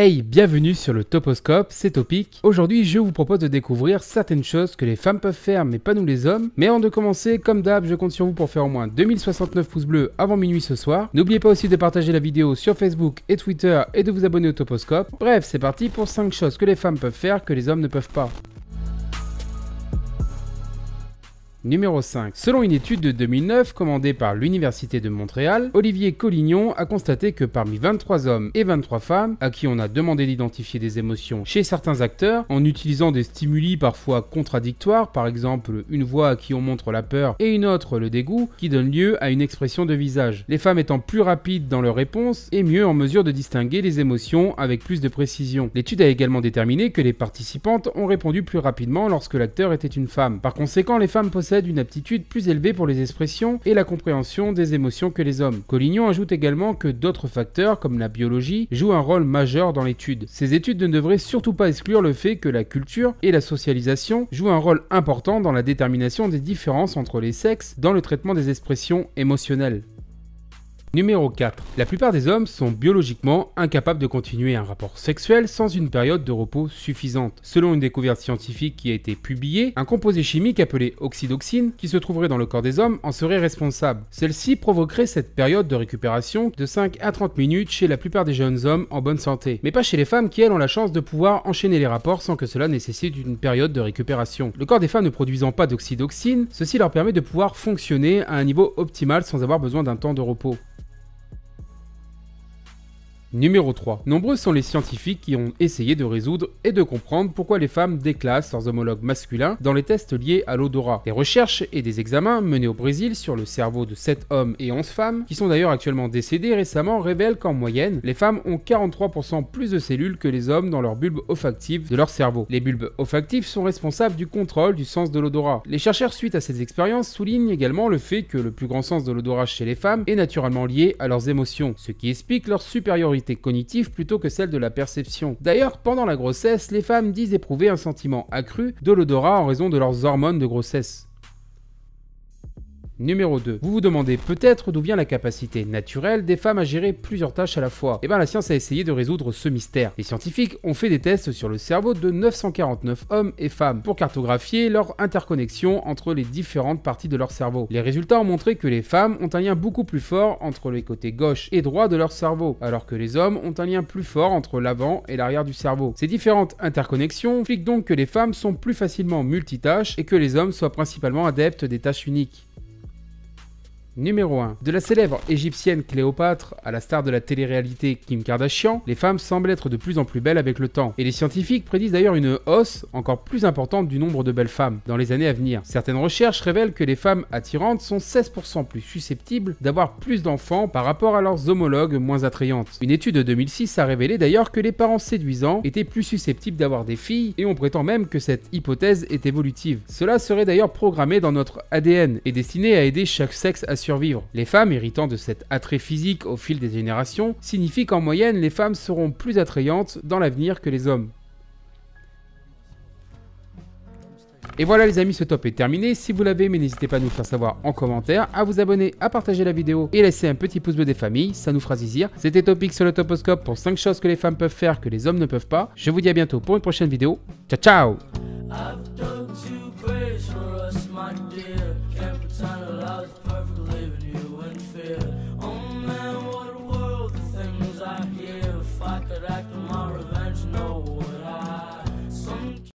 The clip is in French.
Hey, bienvenue sur le Toposcope, c'est Topic. Aujourd'hui, je vous propose de découvrir certaines choses que les femmes peuvent faire, mais pas nous les hommes. Mais avant de commencer, comme d'hab, je compte sur vous pour faire au moins 2069 pouces bleus avant minuit ce soir. N'oubliez pas aussi de partager la vidéo sur Facebook et Twitter et de vous abonner au Toposcope. Bref, c'est parti pour 5 choses que les femmes peuvent faire que les hommes ne peuvent pas. Numéro 5. Selon une étude de 2009 commandée par l'Université de Montréal, Olivier Collignon a constaté que parmi 23 hommes et 23 femmes à qui on a demandé d'identifier des émotions chez certains acteurs, en utilisant des stimuli parfois contradictoires, par exemple une voix à qui on montre la peur et une autre le dégoût, qui donne lieu à une expression de visage. Les femmes étant plus rapides dans leur réponse et mieux en mesure de distinguer les émotions avec plus de précision. L'étude a également déterminé que les participantes ont répondu plus rapidement lorsque l'acteur était une femme. Par conséquent, les femmes possèdent d'une aptitude plus élevée pour les expressions et la compréhension des émotions que les hommes. Collignon ajoute également que d'autres facteurs, comme la biologie, jouent un rôle majeur dans l'étude. Ces études ne devraient surtout pas exclure le fait que la culture et la socialisation jouent un rôle important dans la détermination des différences entre les sexes dans le traitement des expressions émotionnelles. Numéro 4. La plupart des hommes sont biologiquement incapables de continuer un rapport sexuel sans une période de repos suffisante. Selon une découverte scientifique qui a été publiée, un composé chimique appelé oxydoxine, qui se trouverait dans le corps des hommes, en serait responsable. Celle-ci provoquerait cette période de récupération de 5 à 30 minutes chez la plupart des jeunes hommes en bonne santé, mais pas chez les femmes qui elles ont la chance de pouvoir enchaîner les rapports sans que cela nécessite une période de récupération. Le corps des femmes ne produisant pas d'oxydoxine, ceci leur permet de pouvoir fonctionner à un niveau optimal sans avoir besoin d'un temps de repos. Numéro 3. Nombreux sont les scientifiques qui ont essayé de résoudre et de comprendre pourquoi les femmes déclassent leurs homologues masculins dans les tests liés à l'odorat. Des recherches et des examens menés au Brésil sur le cerveau de 7 hommes et 11 femmes, qui sont d'ailleurs actuellement décédés récemment, révèlent qu'en moyenne, les femmes ont 43% plus de cellules que les hommes dans leurs bulbes olfactif de leur cerveau. Les bulbes olfactifs sont responsables du contrôle du sens de l'odorat. Les chercheurs suite à ces expériences soulignent également le fait que le plus grand sens de l'odorat chez les femmes est naturellement lié à leurs émotions, ce qui explique leur supériorité cognitif cognitive plutôt que celle de la perception. D'ailleurs, pendant la grossesse, les femmes disent éprouver un sentiment accru de l'odorat en raison de leurs hormones de grossesse. Numéro 2. Vous vous demandez peut-être d'où vient la capacité naturelle des femmes à gérer plusieurs tâches à la fois. Eh bien la science a essayé de résoudre ce mystère. Les scientifiques ont fait des tests sur le cerveau de 949 hommes et femmes pour cartographier leur interconnexion entre les différentes parties de leur cerveau. Les résultats ont montré que les femmes ont un lien beaucoup plus fort entre les côtés gauche et droit de leur cerveau, alors que les hommes ont un lien plus fort entre l'avant et l'arrière du cerveau. Ces différentes interconnexions expliquent donc que les femmes sont plus facilement multitâches et que les hommes soient principalement adeptes des tâches uniques. Numéro 1. De la célèbre égyptienne Cléopâtre à la star de la télé-réalité Kim Kardashian, les femmes semblent être de plus en plus belles avec le temps. Et les scientifiques prédisent d'ailleurs une hausse encore plus importante du nombre de belles femmes dans les années à venir. Certaines recherches révèlent que les femmes attirantes sont 16% plus susceptibles d'avoir plus d'enfants par rapport à leurs homologues moins attrayantes. Une étude de 2006 a révélé d'ailleurs que les parents séduisants étaient plus susceptibles d'avoir des filles et on prétend même que cette hypothèse est évolutive. Cela serait d'ailleurs programmé dans notre ADN et destiné à aider chaque sexe à suivre survivre. Les femmes, héritant de cet attrait physique au fil des générations, signifie qu'en moyenne, les femmes seront plus attrayantes dans l'avenir que les hommes. Et voilà les amis, ce top est terminé. Si vous l'avez mais n'hésitez pas à nous faire savoir en commentaire, à vous abonner, à partager la vidéo et laisser un petit pouce bleu des familles, ça nous fera zizir. C'était Topic sur le Toposcope pour 5 choses que les femmes peuvent faire que les hommes ne peuvent pas. Je vous dis à bientôt pour une prochaine vidéo. Ciao ciao